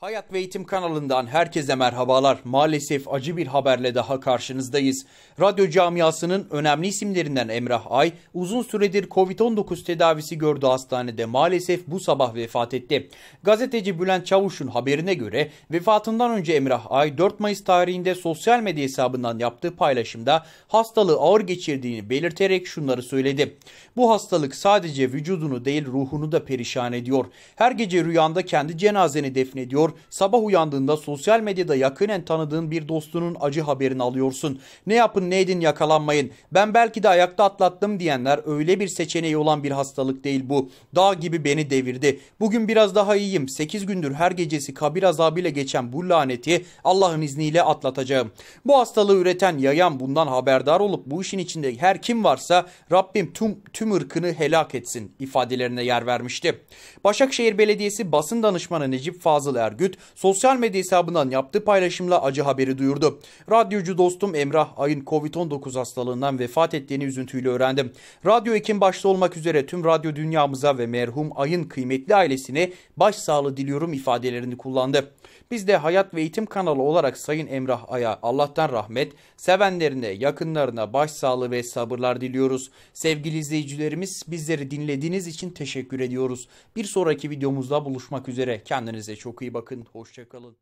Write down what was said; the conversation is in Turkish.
Hayat ve Eğitim kanalından herkese merhabalar. Maalesef acı bir haberle daha karşınızdayız. Radyo camiasının önemli isimlerinden Emrah Ay, uzun süredir Covid-19 tedavisi gördüğü hastanede maalesef bu sabah vefat etti. Gazeteci Bülent Çavuş'un haberine göre vefatından önce Emrah Ay 4 Mayıs tarihinde sosyal medya hesabından yaptığı paylaşımda hastalığı ağır geçirdiğini belirterek şunları söyledi. Bu hastalık sadece vücudunu değil ruhunu da perişan ediyor. Her gece rüyanda kendi cenazeni defnediyor oluyor. Sabah uyandığında sosyal medyada yakinen tanıdığın bir dostunun acı haberini alıyorsun. Ne yapın ne edin yakalanmayın. Ben belki de ayakta atlattım diyenler öyle bir seçeneği olan bir hastalık değil bu. Dağ gibi beni devirdi. Bugün biraz daha iyiyim. 8 gündür her gecesi kabir azabıyla geçen bu laneti Allah'ın izniyle atlatacağım. Bu hastalığı üreten, yayan, bundan haberdar olup bu işin içinde her kim varsa Rabbim tüm, tüm ırkını helak etsin ifadelerine yer vermişti. Başakşehir Belediyesi basın danışmanı Necip Fazıl Ergün örgüt sosyal medya hesabından yaptığı paylaşımla acı haberi duyurdu. Radyocu dostum Emrah Ay'ın Covid-19 hastalığından vefat ettiğini üzüntüyle öğrendim. Radyo Ekim başta olmak üzere tüm radyo dünyamıza ve merhum Ay'ın kıymetli ailesine başsağlığı diliyorum ifadelerini kullandı. Biz de Hayat ve Eğitim kanalı olarak Sayın Emrah Ay'a Allah'tan rahmet, sevenlerine, yakınlarına başsağlığı ve sabırlar diliyoruz. Sevgili izleyicilerimiz bizleri dinlediğiniz için teşekkür ediyoruz. Bir sonraki videomuzda buluşmak üzere. Kendinize çok iyi bakın bakın. Hoşçakalın.